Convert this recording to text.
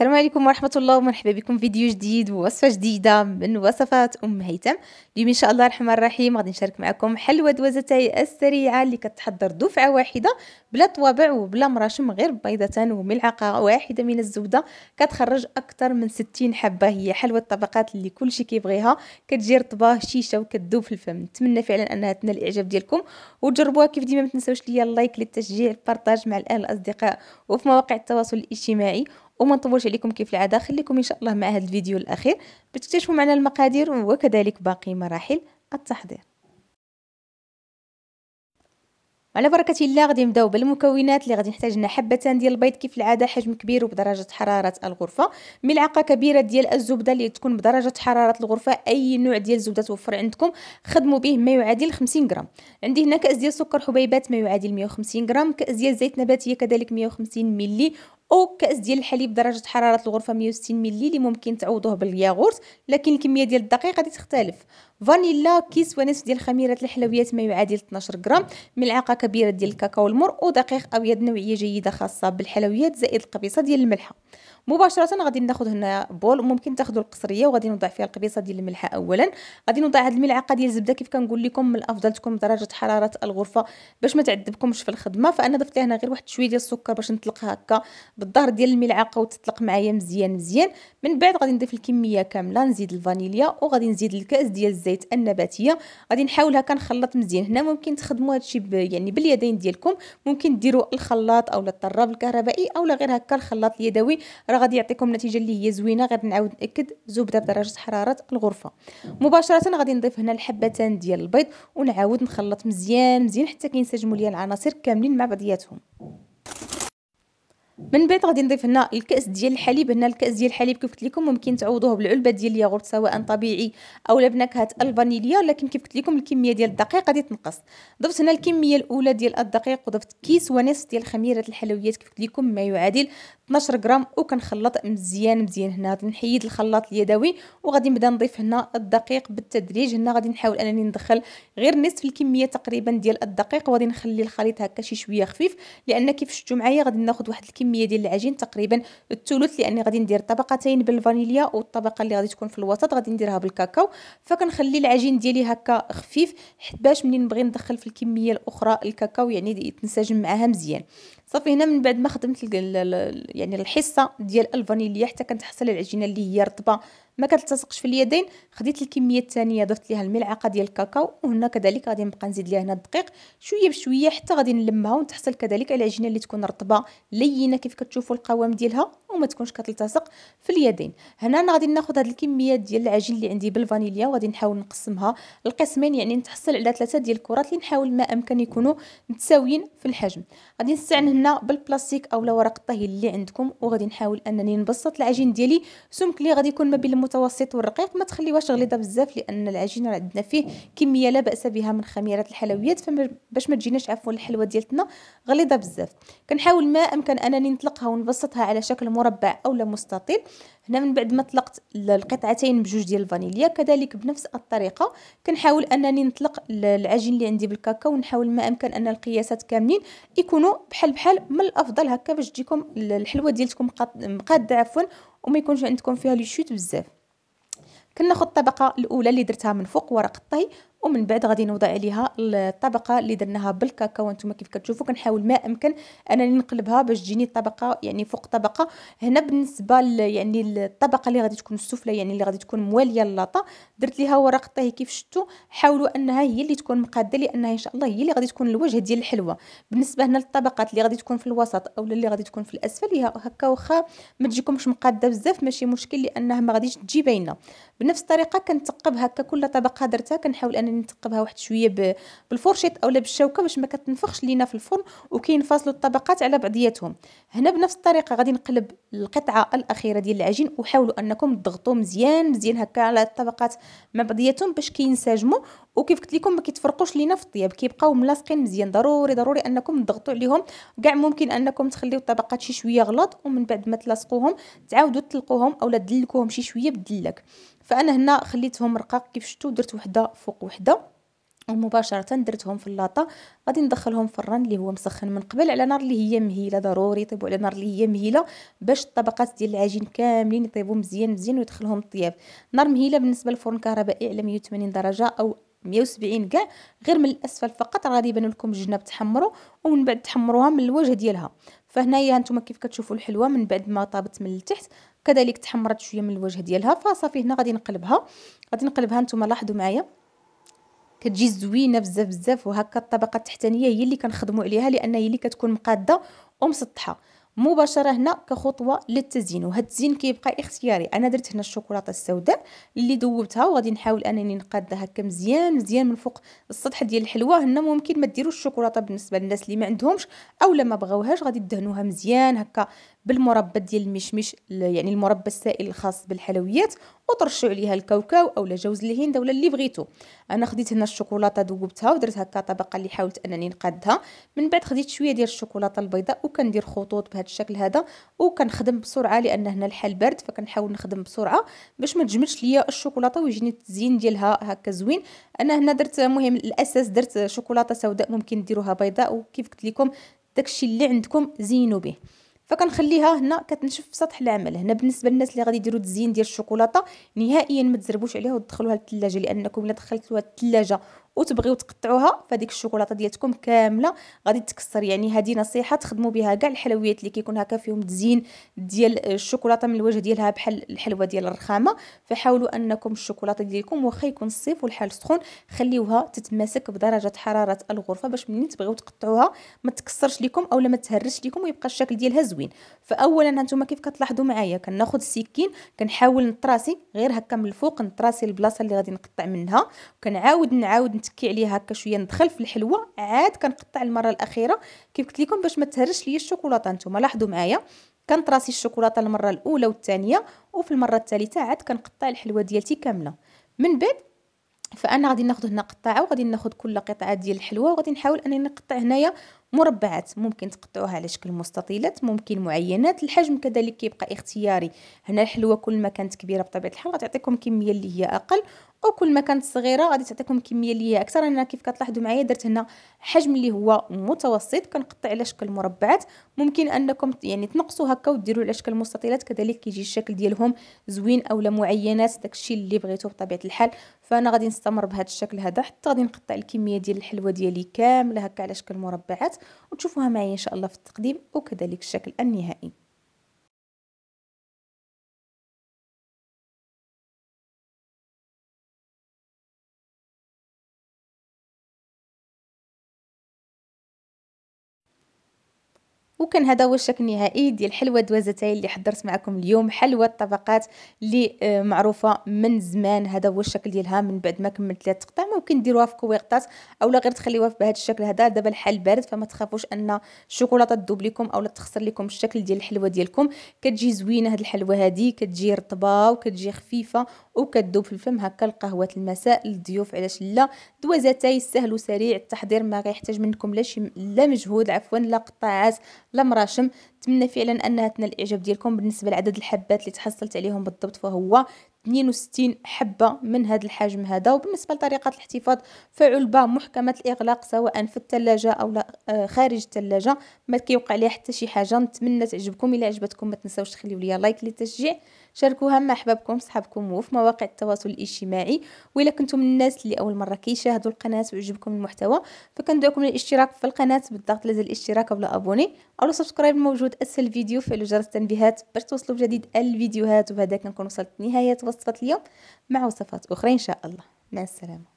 السلام عليكم ورحمة الله ومرحبا بكم فيديو جديد ووصفة جديدة من وصفات أم هيثم اليوم إن شاء الله الرحمن الرحيم غادي نشارك معكم حلوى دوزتي السريعة اللي كتحضر دفعة واحدة بلا طوابع وبلا مراشم غير بيضة وملعقة واحدة من الزبدة كتخرج أكثر من ستين حبة هي حلوى الطبقات اللي كل شي كيبغيها كتجي رطبة شيشة وكتذوب في الفم نتمنى فعلا أنها تنال الإعجاب ديالكم وتجربوها كيف ديما متنساوش ليا اللايك للتشجيع البارطاج مع الأهل الأصدقاء وفي مواقع التواصل الاجتماعي وما نطولش عليكم كيف العاده خليكم ان شاء الله مع هذا الفيديو الاخير باش تكتشفوا معنا المقادير وكذلك باقي مراحل التحضير على بركة الله غادي نبداو بالمكونات اللي غادي نحتاج لنا حبتان ديال البيض كيف العاده حجم كبير وبدرجه حراره الغرفه ملعقه كبيره ديال الزبده اللي تكون بدرجه حراره الغرفه اي نوع ديال الزبده توفر عندكم خدموا به ما يعادل 50 غرام عندي هنا كاس ديال سكر حبيبات ما يعادل 150 غرام كاس ديال زيت نباتيه كذلك 150 ملي او كاس ديال الحليب درجه حراره الغرفه 160 ملي اللي ممكن تعوضوه بالياغورت لكن الكميه ديال الدقيق غادي تختلف فانيلا كيس ونصف ديال خميره الحلويات ما يعادل 12 غرام ملعقه كبيره ديال الكاكاو المر ودقيق ابيض نوعيه جيده خاصه بالحلويات زائد القبيصه ديال الملحه مباشره غادي ناخذ هنا بول ممكن تاخذوا القصريه وغادي نوضع فيها القبيصه ديال الملحه اولا غادي نوضع هذه الملعقه ديال الزبده كيف كنقول لكم من الافضل تكون درجه حراره الغرفه باش ما تعذبكمش في الخدمه فانا ضفت هنا غير واحد شويه ديال السكر باش نطلق هكا بالظهر ديال الملعقه وتطلق معايا مزيان مزيان من بعد غادي نضيف الكميه كامله نزيد الفانيليا وغادي نزيد الكاس ديال الزيت النباتيه غادي نحاول هكا نخلط مزيان هنا ممكن تخدموا هادشي يعني باليدين ديالكم ممكن ديروا الخلاط اولا الطراب الكهربائي اولا غير هكا الخلاط اليدوي راه غادي يعطيكم نتيجه اللي هي زوينه غير نعاود ناكد زبده بدرجه حراره الغرفه مباشره غادي نضيف هنا الحبتان ديال البيض ونعاود نخلط مزيان مزيان حتى كينسجموا ليا العناصر كاملين مع بعضياتهم من بعد غادي نضيف هنا الكاس ديال الحليب هنا الكاس ديال الحليب كيف قلت لكم ممكن تعوضوه بالعلبه ديال الياغورت سواء طبيعي او بنكهه الفانيليا لكن كيف قلت لكم الكميه ديال الدقيق غادي تنقص ضفت هنا الكميه الاولى ديال الدقيق وضفت كيس ونصف ديال خميره الحلويات كيف قلت لكم ما يعادل 12 غرام وكنخلط مزيان مزيان هنا نحيد الخلاط اليدوي وغادي نبدا نضيف هنا الدقيق بالتدريج هنا غادي نحاول انني ندخل غير نصف الكميه تقريبا ديال الدقيق وغادي نخلي الخليط هكا شي شويه خفيف لان كيف شفتوا معايا غادي ناخذ واحد الكميه الكميه ديال العجين تقريبا الثلث لاني غادي ندير طبقتين بالفانيليا والطبقه اللي غادي تكون في الوسط غادي نديرها بالكاكاو فكنخلي العجين ديالي هكا خفيف باش منين نبغي ندخل في الكميه الاخرى الكاكاو يعني يتنسجم معاها مزيان صافي هنا من بعد ما خدمت يعني الحصه ديال الفانيليا حتى كنتحصل العجينه اللي هي رطبه ما كتلتصقش في اليدين خديت الكميه الثانيه ضفت ليها الملعقه ديال الكاكاو وهنا كذلك غادي نبقى نزيد ليها هنا الدقيق شويه بشويه حتى غادي نلمها ونتحصل كذلك على العجينه اللي تكون رطبه لينه كيف كتشوفوا القوام ديالها وما تكونش كتلتصق في اليدين هنا انا غادي ناخذ هذه الكميه ديال العجين اللي عندي بالفانيليا وغادي نحاول نقسمها لقسمين يعني نتحصل على ثلاثه ديال الكرات اللي نحاول ما امكن يكونوا متساويين في الحجم غادي نستعمل حنا بالبلاستيك او ورق الطهي اللي عندكم وغادي نحاول انني نبسط العجين ديالي سمك لي غادي يكون ما بين المتوسط والرقيق ما تخليوهاش غليظه بزاف لان العجين راه عندنا فيه كميه لا باس بها من خميرات الحلويات باش ما تجيناش عفوا الحلوه ديالتنا غليظه بزاف كنحاول ما امكن انني نطلقها ونبسطها على شكل مربع او مستطيل هنا من بعد ما طلقت القطعتين بجوج ديال الفانيليا كذلك بنفس الطريقه كنحاول انني نطلق العجين اللي عندي بالكاكاو ونحاول ما امكن ان القياسات كاملين يكونوا بحال بحال من الافضل هكا باش تجيكم الحلوه ديالتكم مقاده عفوا وما يكونش عندكم فيها لي شوت بزاف كناخذ الطبقه الاولى اللي درتها من فوق ورق الطهي ومن بعد غادي نوضع عليها الطبقه اللي درناها بالكاكاو نتوما كيف كتشوفوا كنحاول ما امكن انني نقلبها باش تجيني الطبقه يعني فوق طبقه هنا بالنسبه يعني الطبقه اللي غادي تكون السفلى يعني اللي غادي تكون مواليه للاطا درت ليها ورق طهي كيف شفتوا حاولوا انها هي اللي تكون مقاده لانها ان شاء الله هي اللي غادي تكون الوجه ديال الحلوه بالنسبه هنا للطبقات اللي غادي تكون في الوسط او اللي غادي تكون في الاسفل هكا واخا ما تجيكمش مقاده بزاف ماشي مشكل لانها ما غاديش تجي باينه بنفس الطريقه كنتقب هكا كل طبقه درتها كنحاول انني انني يعني نتقبها واحد شويه بالفرشيط اولا بالشوكه باش ما كتنفخش لينا في الفرن وكينفصلوا الطبقات على بعضياتهم هنا بنفس الطريقه غادي نقلب القطعه الاخيره ديال العجين وحاولوا انكم تضغطوا مزيان مزيان هكا على الطبقات مع بعضياتهم باش كينسجموا وكيف قلت لكم ما كيتفرقوش لينا في الطياب كيبقاو ملاصقين مزيان ضروري ضروري انكم تضغطوا عليهم كاع ممكن انكم تخليو الطبقات شي شويه غلط ومن بعد ما تلاصقوهم تعاودوا تطلقوهم اولا دلكوهم شي شويه بالدلاك فانا هنا خليتهم رقاق كيف شفتوا درت وحده فوق وحده ومباشره درتهم في اللاطه غادي ندخلهم في الران اللي هو مسخن من قبل على نار اللي هي مهيله ضروري يطيبوا على نار اللي هي مهيله باش الطبقات ديال العجين كاملين يطيبوا مزيان مزيان ويدخلهم الطياب نار مهيله بالنسبه للفرن كهربائي على 180 درجه او 170 كاع غير من الاسفل فقط غادي يبان لكم الجناب تحمروا ومن بعد تحمروها من الوجه ديالها فهنايا هانتوما كيف كتشوفوا الحلوه من بعد ما طابت من التحت كذلك تحمرت شويه من الوجه ديالها فصافي هنا غادي نقلبها غادي نقلبها نتوما لاحظوا معايا كتجي زوينه بزاف بزاف وهكا الطبقه التحتانيه هي اللي كنخدموا عليها لان هي اللي كتكون مقاده ومسطحه مباشره هنا كخطوه للتزيين وهاد التزيين كيبقى اختياري انا درت هنا الشوكولاته السوداء اللي ذوبتها وغادي نحاول انني نقادها هكا مزيان مزيان من فوق السطح ديال الحلوه هنا ممكن ما ديروش الشوكولاته بالنسبه للناس اللي ما عندهمش اولا ما بغاوهاش غادي تدهنوها مزيان هكا بالمربى ديال المشمش يعني المربى السائل الخاص بالحلويات وترشوا عليها الكاوكاو اولا جوز الهند اولا اللي بغيتو انا خديت هنا الشوكولاته ذوبتها ودرت هكا طبقه اللي حاولت انني نقادها من بعد خديت شويه ديال الشوكولاته البيضاء وكندير خطوط بهذا الشكل هذا وكنخدم بسرعه لان هنا الحال بارد فكنحاول نخدم بسرعه باش ما تجمدش ليا الشوكولاته ويجيني التزيين ديالها هكا زوين انا هنا درت مهم الاساس درت شوكولاته سوداء ممكن ديروها بيضاء وكيف قلت لكم داكشي اللي عندكم زينوا به فكنخليها هنا كتنشف في سطح العمل هنا بالنسبه للناس اللي غادي يديروا التزيين ديال الشوكولاته نهائيا ما تزربوش عليها وتدخلوها للثلاجه لانكم الا دخلتوها للثلاجه وتبغيو تقطعوها فهاديك الشوكولاته ديالتكم كامله غادي تكسر يعني هذه نصيحه تخدموا بها كاع الحلويات اللي كيكون هكا فيهم تزيين ديال الشوكولاته من الوجه ديالها بحال الحلوه ديال الرخامه فحاولوا انكم الشوكولاته ديالكم واخا يكون الصيف والحال سخون خليوها تتماسك بدرجه حراره الغرفه باش منين تبغيو تقطعوها ما تكسرش لكم اولا ما تهرش لكم ويبقى الشكل ديالها زوين فاولا هانتوما كيف كتلاحظوا معايا كناخذ السكين كنحاول نطراسي غير هكا من الفوق نطراسي البلاصه اللي غادي نقطع منها كنعاود نعاود نتكي عليه هكا شويه ندخل في الحلوه عاد كنقطع المره الاخيره كيف قلت لكم باش ما تهرش ليا الشوكولاته نتوما لاحظوا معايا كنطراسي الشوكولاته المره الاولى والثانيه وفي المره الثالثه عاد كنقطع الحلوه ديالتي كامله من بعد فانا غادي ناخذ هنا قطاعه وغادي ناخذ كل قطعه ديال الحلوه وغادي نحاول انني نقطع هنايا مربعات ممكن تقطعوها على شكل مستطيلات ممكن معينات الحجم كذلك كيبقى اختياري هنا الحلوه كل ما كانت كبيره بطبيعه الحال غتعطيكم كميه اللي هي اقل وكل ما كانت صغيره غادي تعطيكم كميه اللي هي اكثر انا كيف كتلاحظوا معايا درت هنا حجم اللي هو متوسط كنقطع على شكل مربعات ممكن انكم يعني تنقصوا هكا وديروا على شكل مستطيلات كذلك كيجي الشكل ديالهم زوين اولا معينات داكشي اللي بغيتو بطبيعه الحال فانا غادي نستمر بهذا الشكل هذا حتى غادي نقطع الكميه ديال الحلوه ديالي كامله هكا على شكل مربعات وتشوفوها معي إن شاء الله في التقديم وكذلك الشكل النهائي وكان هذا هو الشكل النهائي ديال حلوه دوازتاي اللي حضرت معكم اليوم حلوى الطبقات اللي آه، معروفه من زمان هذا هو الشكل ديالها من بعد ما كملت لها التقطيع ممكن ديروها في كويقطات اولا غير تخليوها بهذا الشكل هذا دابا الحال بارد فما تخافوش ان الشوكولاته تذوب لكم اولا تخسر لكم الشكل ديال الحلوى ديالكم كتجي زوينه هذه الحلوى هذه كتجي رطبه وكتجي خفيفه وكتذوب في الفم هكا القهوه المساء للضيوف علاش لا دوازتاي سهل وسريع التحضير ما غيحتاج منكم لا شي لا مجهود عفوا لا قطاعات لمراشم نتمنى فعلا انها تنال الاعجاب ديالكم بالنسبه لعدد الحبات اللي تحصلت عليهم بالضبط فهو 62 حبه من هذا الحجم هذا وبالنسبه لطريقه الاحتفاظ فعلبه محكمه الاغلاق سواء في الثلاجه او آه، خارج الثلاجه ما كيوقع ليها حتى شي حاجه نتمنى تعجبكم الا عجبتكم ما تنساوش تخليو ليا لايك للتشجيع شاركوها مع احبابكم صحابكم وفي مواقع التواصل الاجتماعي والا كنتم من الناس اللي اول مره كيشاهدوا القناه وعجبكم المحتوى فكندعوكم للاشتراك في القناه بالضغط على زر الاشتراك ولا ابوني او سبسكرايب الموجود اسفل الفيديو فعلوا جرس التنبيهات باش توصلوا بجديد الفيديوهات وبهذا كنكون وصلت نهايه وصفه اليوم مع وصفات اخرى ان شاء الله مع السلامه